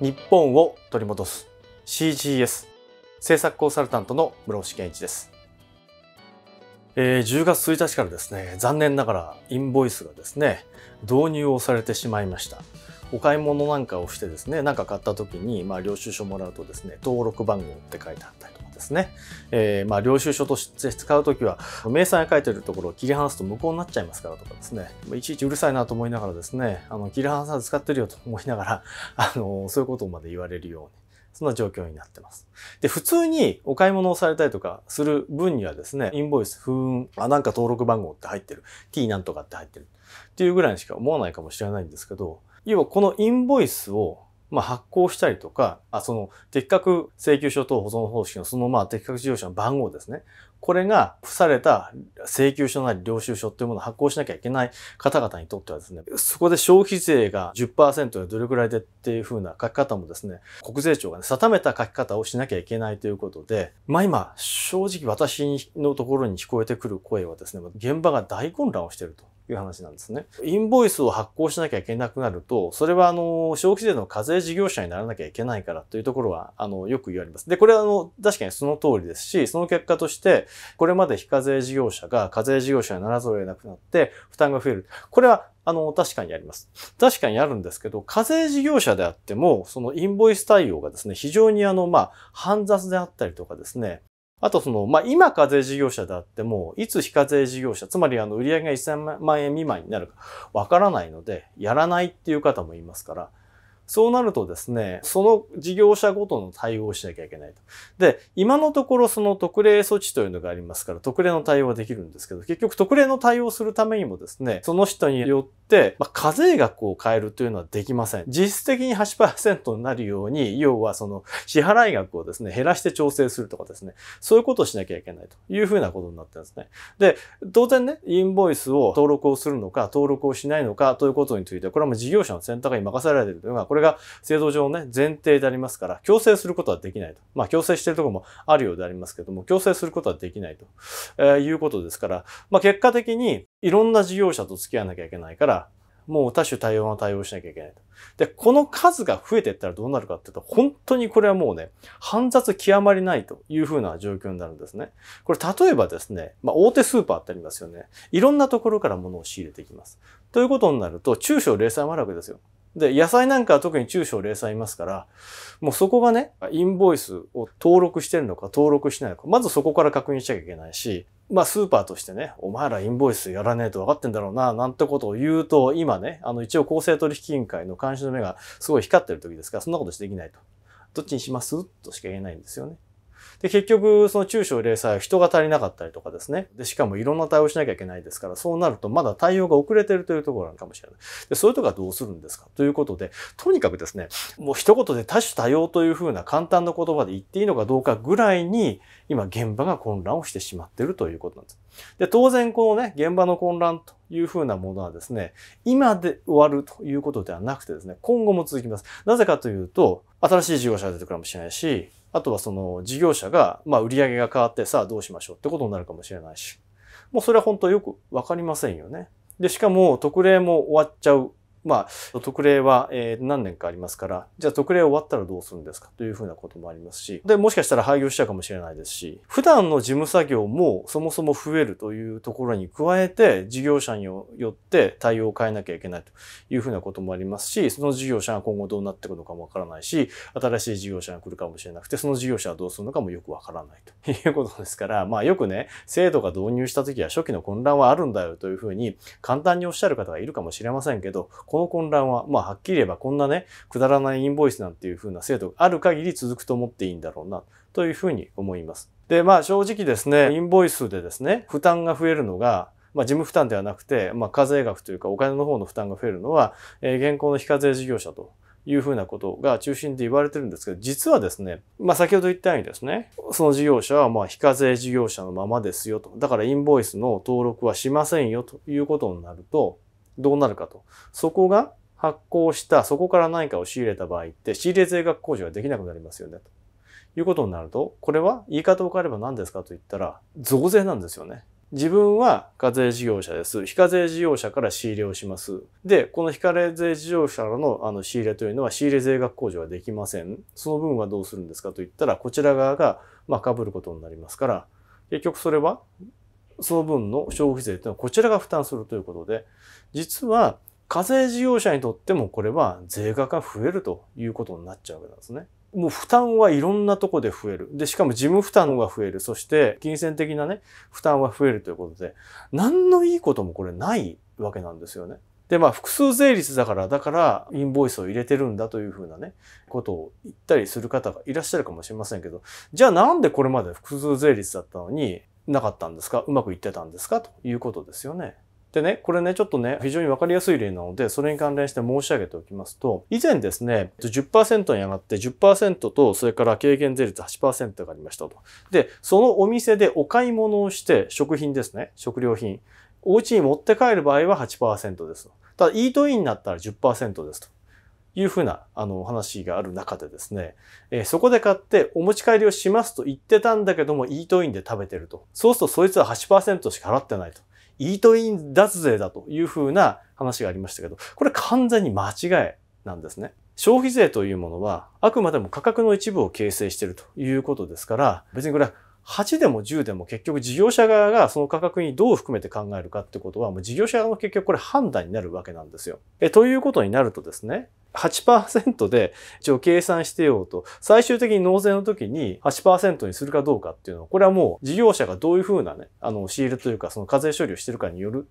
日本を取り戻す CGS 制作コンサルタントの室伏健一です、えー、10月1日からですね残念ながらインボイスがですね導入をされてしまいましたお買い物なんかをしてですね何か買った時に、まあ、領収書もらうとですね登録番号って書いてあったりですね。えー、まあ、領収書として使うときは、明細が書いてるところを切り離すと無効になっちゃいますからとかですね、いちいちうるさいなと思いながらですね、あの、切り離さず使ってるよと思いながら、あの、そういうことまで言われるように。そんな状況になってます。で、普通にお買い物をされたりとかする分にはですね、インボイス、ーん、あ、なんか登録番号って入ってる。t なんとかって入ってる。っていうぐらいにしか思わないかもしれないんですけど、要はこのインボイスをまあ、発行したりとか、あその、的確請求書等保存方式のその、まあ、的確事業者の番号ですね。これが付された請求書なり領収書というものを発行しなきゃいけない方々にとってはですね、そこで消費税が10%でどれくらいでっていうふうな書き方もですね、国税庁が、ね、定めた書き方をしなきゃいけないということで、まあ今、正直私のところに聞こえてくる声はですね、現場が大混乱をしていると。いう話なんですね。インボイスを発行しなきゃいけなくなると、それはあの、消費税の課税事業者にならなきゃいけないからというところは、あの、よく言われます。で、これはあの、確かにその通りですし、その結果として、これまで非課税事業者が課税事業者にならざるを得なくなって、負担が増える。これはあの、確かにあります。確かにあるんですけど、課税事業者であっても、そのインボイス対応がですね、非常にあの、まあ、煩雑であったりとかですね、あとその、まあ、今課税事業者であっても、いつ非課税事業者、つまりあの売上が1000万円未満になるかわからないので、やらないっていう方もいますから、そうなるとですね、その事業者ごとの対応をしなきゃいけないと。で、今のところその特例措置というのがありますから、特例の対応はできるんですけど、結局特例の対応するためにもですね、その人によって、まあ、課税額を変えるというのはできません。実質的に8%になるように、要はその支払い額をですね、減らして調整するとかですね、そういうことをしなきゃいけないというふうなことになってますね。で、当然ね、インボイスを登録をするのか、登録をしないのかということについて、これはもう事業者の選択に任せられているというのが、これが制度上ね、前提でありますから、強制することはできないと。まあ、強制しているところもあるようでありますけども、強制することはできないと、えー、いうことですから、まあ、結果的にいろんな事業者と付き合わなきゃいけないから、もう多種多様な対応しなきゃいけないと。で、この数が増えていったらどうなるかっていうと、本当にこれはもうね、煩雑極まりないというふうな状況になるんですね。これ例えばですね、まあ、大手スーパーってありますよね。いろんなところから物を仕入れていきます。ということになると、中小零細もあるわけですよ。で、野菜なんかは特に中小零細いますから、もうそこがね、インボイスを登録してるのか登録しないのか、まずそこから確認しなきゃいけないし、まあスーパーとしてね、お前らインボイスやらねえと分かってんだろうな、なんてことを言うと、今ね、あの一応公正取引委員会の監視の目がすごい光ってる時ですから、そんなことしてできないと。どっちにしますとしか言えないんですよね。で、結局、その中小零細は人が足りなかったりとかですね。で、しかもいろんな対応しなきゃいけないですから、そうなるとまだ対応が遅れてるというところなのかもしれない。で、そういうとこはどうするんですかということで、とにかくですね、もう一言で多種多様というふうな簡単な言葉で言っていいのかどうかぐらいに、今現場が混乱をしてしまっているということなんです。で、当然このね、現場の混乱というふうなものはですね、今で終わるということではなくてですね、今後も続きます。なぜかというと、新しい事業者が出てくるかもしれないし、あとはその事業者が、まあ売上が変わってさあどうしましょうってことになるかもしれないし。もうそれは本当よくわかりませんよね。で、しかも特例も終わっちゃうまあ、特例は、え何年かありますから、じゃあ特例終わったらどうするんですかというふうなこともありますし、で、もしかしたら廃業しちゃうかもしれないですし、普段の事務作業もそもそも増えるというところに加えて、事業者によって対応を変えなきゃいけないというふうなこともありますし、その事業者が今後どうなっていくのかもわからないし、新しい事業者が来るかもしれなくて、その事業者はどうするのかもよくわからないということですから、まあよくね、制度が導入した時は初期の混乱はあるんだよというふうに簡単におっしゃる方がいるかもしれませんけど、この混乱は、まあ、はっきり言えばこんなね、くだらないインボイスなんていう風な制度がある限り続くと思っていいんだろうな、というふうに思います。で、まあ、正直ですね、インボイスでですね、負担が増えるのが、まあ、事務負担ではなくて、まあ、課税額というかお金の方の負担が増えるのは、えー、現行の非課税事業者というふうなことが中心で言われてるんですけど、実はですね、まあ先ほど言ったようにですね、その事業者はまあ非課税事業者のままですよと。だからインボイスの登録はしませんよということになると、どうなるかと。そこが発行した、そこから何かを仕入れた場合って、仕入れ税額控除ができなくなりますよね。ということになると、これは言い方を変えれば何ですかと言ったら、増税なんですよね。自分は課税事業者です。非課税事業者から仕入れをします。で、この非課税事業者らのあの仕入れというのは仕入れ税額控除はできません。その分はどうするんですかと言ったら、こちら側がまあ被ることになりますから、結局それはその分の消費税というのはこちらが負担するということで、実は課税事業者にとってもこれは税額が増えるということになっちゃうわけなんですね。もう負担はいろんなとこで増える。で、しかも事務負担は増える。そして、金銭的なね、負担は増えるということで、何のいいこともこれないわけなんですよね。で、まあ、複数税率だから、だから、インボイスを入れてるんだというふうなね、ことを言ったりする方がいらっしゃるかもしれませんけど、じゃあなんでこれまで複数税率だったのに、なかったんですかうまくいってたんですかということですよね。でね、これね、ちょっとね、非常に分かりやすい例なので、それに関連して申し上げておきますと、以前ですね、10%に上がって10%と、それから軽減税率8%がありましたと。で、そのお店でお買い物をして、食品ですね、食料品、お家に持って帰る場合は8%ですと。ただ、イートインになったら10%ですと。いうふうな、あの、話がある中でですね、えー、そこで買ってお持ち帰りをしますと言ってたんだけども、イートインで食べてると。そうするとそいつは8%しか払ってないと。イートイン脱税だというふうな話がありましたけど、これ完全に間違いなんですね。消費税というものは、あくまでも価格の一部を形成しているということですから、別にこれは8でも10でも結局事業者側がその価格にどう含めて考えるかってことは、もう事業者側の結局これ判断になるわけなんですよ。えということになるとですね、8%で一応計算してようと、最終的に納税の時に8%にするかどうかっていうのは、これはもう事業者がどういうふうなね、あの、仕入れというか、その課税処理をしてるかによる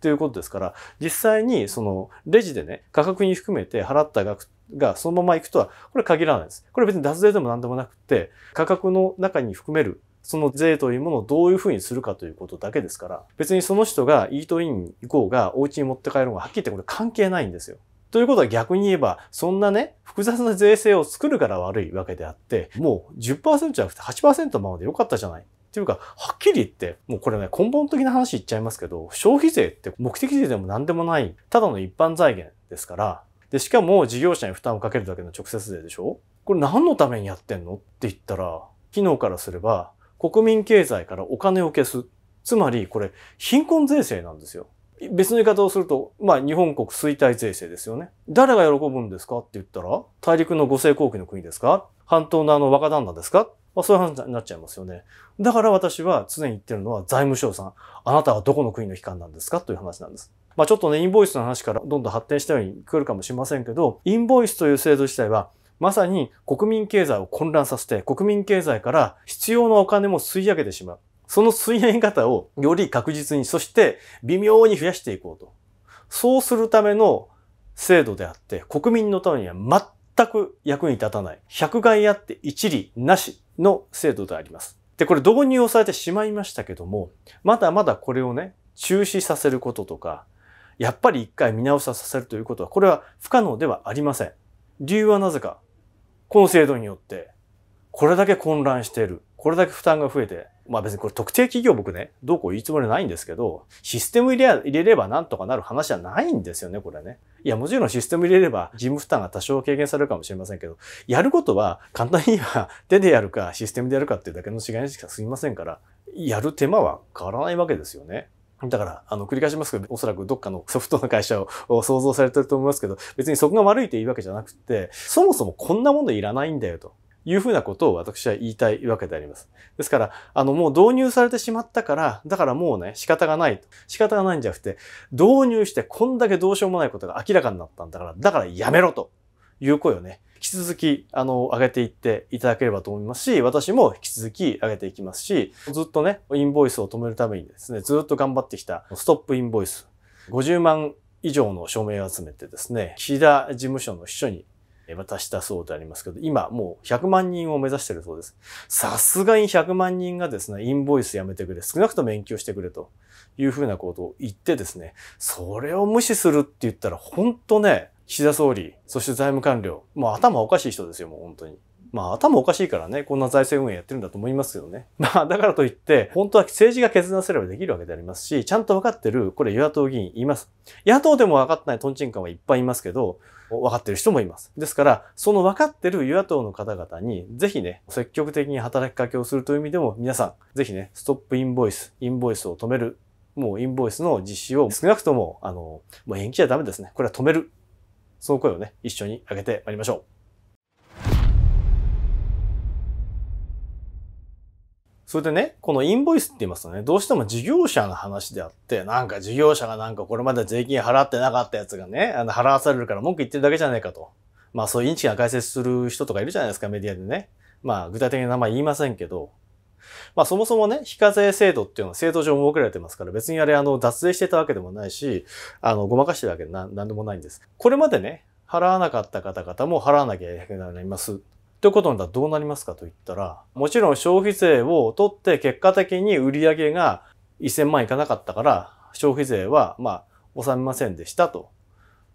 ということですから、実際にそのレジでね、価格に含めて払った額がそのままいくとは、これ限らないです。これ別に脱税でも何でもなくて、価格の中に含めるその税というものをどういうふうにするかということだけですから、別にその人がイートイン行こうが、お家に持って帰ろうが、はっきり言ってこれ関係ないんですよ。ということは逆に言えば、そんなね、複雑な税制を作るから悪いわけであって、もう10%じゃなくて8%ままでよかったじゃない。っていうか、はっきり言って、もうこれね、根本的な話言っちゃいますけど、消費税って目的税でも何でもない、ただの一般財源ですから、で、しかも事業者に負担をかけるだけの直接税でしょこれ何のためにやってんのって言ったら、機能からすれば、国民経済からお金を消す。つまり、これ、貧困税制なんですよ。別の言い方をすると、まあ、日本国衰退税制ですよね。誰が喜ぶんですかって言ったら、大陸の五星後期の国ですか半島のあの若旦那ですかまあ、そういう話になっちゃいますよね。だから私は常に言ってるのは財務省さん、あなたはどこの国の機関なんですかという話なんです。まあ、ちょっとね、インボイスの話からどんどん発展したように来るかもしれませんけど、インボイスという制度自体は、まさに国民経済を混乱させて、国民経済から必要なお金も吸い上げてしまう。その吸い上げ方をより確実に、そして微妙に増やしていこうと。そうするための制度であって、国民のためには全く役に立たない。百害あって一理なしの制度であります。で、これ導入をされてしまいましたけども、まだまだこれをね、中止させることとか、やっぱり一回見直しさせるということは、これは不可能ではありません。理由はなぜか。この制度によって、これだけ混乱している。これだけ負担が増えて、まあ別にこれ特定企業僕ね、どうこう言うつもりないんですけど、システム入れ入れればなんとかなる話じゃないんですよね、これね。いや、もちろんシステム入れれば事務負担が多少軽減されるかもしれませんけど、やることは簡単には手でやるかシステムでやるかっていうだけの違いにしかすみませんから、やる手間は変わらないわけですよね。だから、あの、繰り返しますけど、おそらくどっかのソフトの会社を想像されてると思いますけど、別にそこが悪いというわけじゃなくて、そもそもこんなものいらないんだよと。いうふうなことを私は言いたいわけであります。ですから、あの、もう導入されてしまったから、だからもうね、仕方がないと。仕方がないんじゃなくて、導入してこんだけどうしようもないことが明らかになったんだから、だからやめろと。いう声をね、引き続き、あの、上げていっていただければと思いますし、私も引き続き上げていきますし、ずっとね、インボイスを止めるためにですね、ずっと頑張ってきた、ストップインボイス、50万以上の署名を集めてですね、岸田事務所の秘書に渡したそうでありますけど、今もう100万人を目指してるそうです。さすがに100万人がですね、インボイスやめてくれ、少なくとも勉強してくれというふうなことを言ってですね、それを無視するって言ったら本当ね、岸田総理、そして財務官僚、もう頭おかしい人ですよ、もう本当に。まあ頭おかしいからね、こんな財政運営やってるんだと思いますけどね。まあだからといって、本当は政治が決断すればできるわけでありますし、ちゃんと分かってる、これ与野党議員います。野党でも分かってないトンチンカンはいっぱいいますけど、分かってる人もいます。ですから、その分かってる与野党の方々に、ぜひね、積極的に働きかけをするという意味でも、皆さん、ぜひね、ストップインボイス、インボイスを止める、もうインボイスの実施を少なくとも、あの、もう延期じゃダメですね。これは止めるその声をね、一緒に上げてまいりましょう。それでね、このインボイスって言いますとね、どうしても事業者の話であって、なんか事業者がなんかこれまで税金払ってなかったやつがね、あの払わされるから文句言ってるだけじゃないかと。まあそういうインチキ解説する人とかいるじゃないですか、メディアでね。まあ具体的な名前言いませんけど、まあそもそもね、非課税制度っていうのは制度上設けられてますから、別にあれあの脱税してたわけでもないし、あの、ごまかしてるわけでななんでもないんです。これまでね、払わなかった方々も払わなきゃいけなくなります。ということにならどうなりますかと言ったら、もちろん消費税を取って結果的に売り上げが1000万いかなかったから、消費税はまあ納めませんでしたと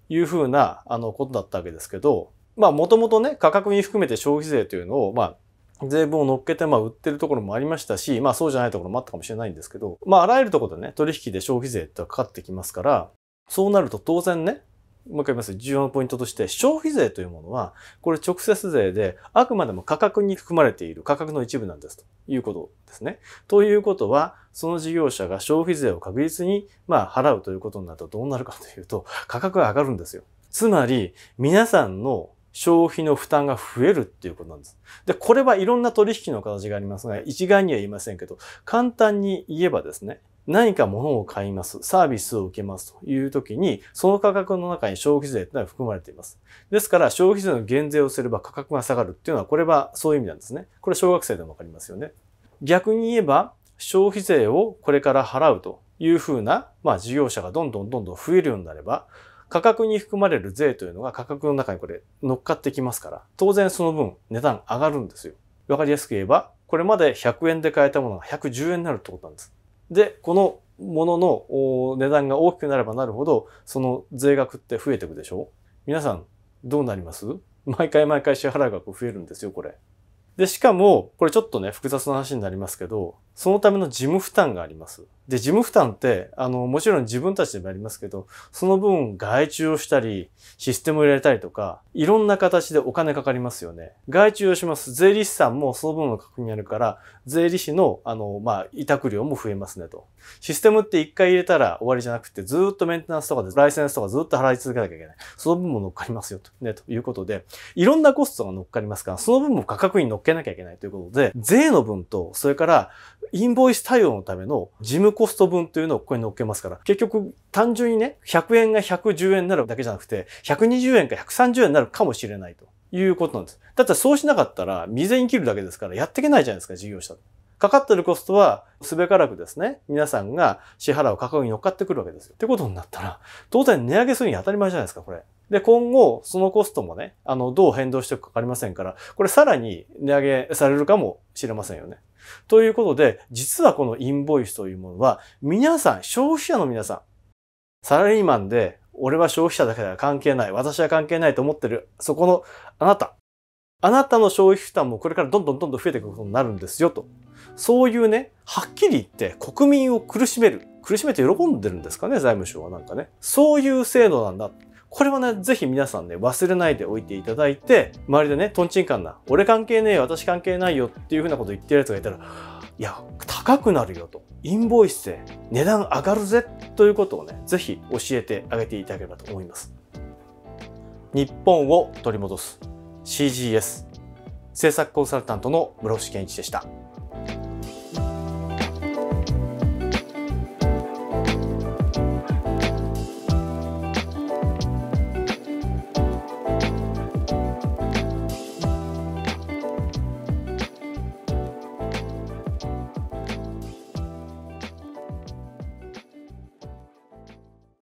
いうふうなあのことだったわけですけど、まあもともとね、価格に含めて消費税というのをまあ税分を乗っけて、まあ、売ってるところもありましたし、まあ、そうじゃないところもあったかもしれないんですけど、まあ、あらゆるところでね、取引で消費税ってかかってきますから、そうなると当然ね、もう一回言います。重要なポイントとして、消費税というものは、これ直接税で、あくまでも価格に含まれている価格の一部なんですということですね。ということは、その事業者が消費税を確実に、まあ、払うということになるとどうなるかというと、価格が上がるんですよ。つまり、皆さんの消費の負担が増えるっていうことなんです。で、これはいろんな取引の形がありますが、一概には言いませんけど、簡単に言えばですね、何か物を買います、サービスを受けますという時に、その価格の中に消費税というのは含まれています。ですから、消費税の減税をすれば価格が下がるっていうのは、これはそういう意味なんですね。これ小学生でもわかりますよね。逆に言えば、消費税をこれから払うというふうな、まあ、事業者がどんどんどんどん増えるようになれば、価格に含まれる税というのが価格の中にこれ乗っかってきますから、当然その分値段上がるんですよ。わかりやすく言えば、これまで100円で買えたものが110円になるってことなんです。で、このものの値段が大きくなればなるほど、その税額って増えていくでしょ皆さん、どうなります毎回毎回支払額増えるんですよ、これ。で、しかも、これちょっとね、複雑な話になりますけど、そのための事務負担があります。で、事務負担って、あの、もちろん自分たちでもありますけど、その分外注をしたり、システムを入れたりとか、いろんな形でお金かかりますよね。外注をします。税理士さんもその分の確認あるから、税理士の、あの、まあ、委託料も増えますねと。システムって一回入れたら終わりじゃなくて、ずっとメンテナンスとかで、ライセンスとかずっと払い続けなきゃいけない。その分も乗っかりますよと、ね、ということで、いろんなコストが乗っかりますから、その分も価格に乗っけなきゃいけないということで、税の分と、それから、インボイス対応のための事務コスト分というのをここに載っけますから、結局単純にね、100円が110円になるだけじゃなくて、120円か130円になるかもしれないということなんです。だったそうしなかったら未然に切るだけですからやっていけないじゃないですか、事業者。かかってるコストはすべからくですね、皆さんが支払う価格に乗っかってくるわけですよ。ってことになったら、当然値上げするに当たり前じゃないですか、これ。で、今後、そのコストもね、あの、どう変動していくかわかりませんから、これさらに値上げされるかもしれませんよね。ということで、実はこのインボイスというものは、皆さん、消費者の皆さん、サラリーマンで、俺は消費者だけでは関係ない、私は関係ないと思ってる、そこのあなた、あなたの消費負担もこれからどんどんどんどん増えていくことになるんですよと。そういうね、はっきり言って国民を苦しめる。苦しめて喜んでるんですかね、財務省はなんかね。そういう制度なんだ。これはね、ぜひ皆さんね、忘れないでおいていただいて、周りでね、とんちんかんな、俺関係ねえ、私関係ないよっていうふうなこと言ってるやつがいたら、いや、高くなるよと。インボイスで値段上がるぜということをね、ぜひ教えてあげていただければと思います。日本を取り戻す CGS 制作コンサルタントの室伏健一でした。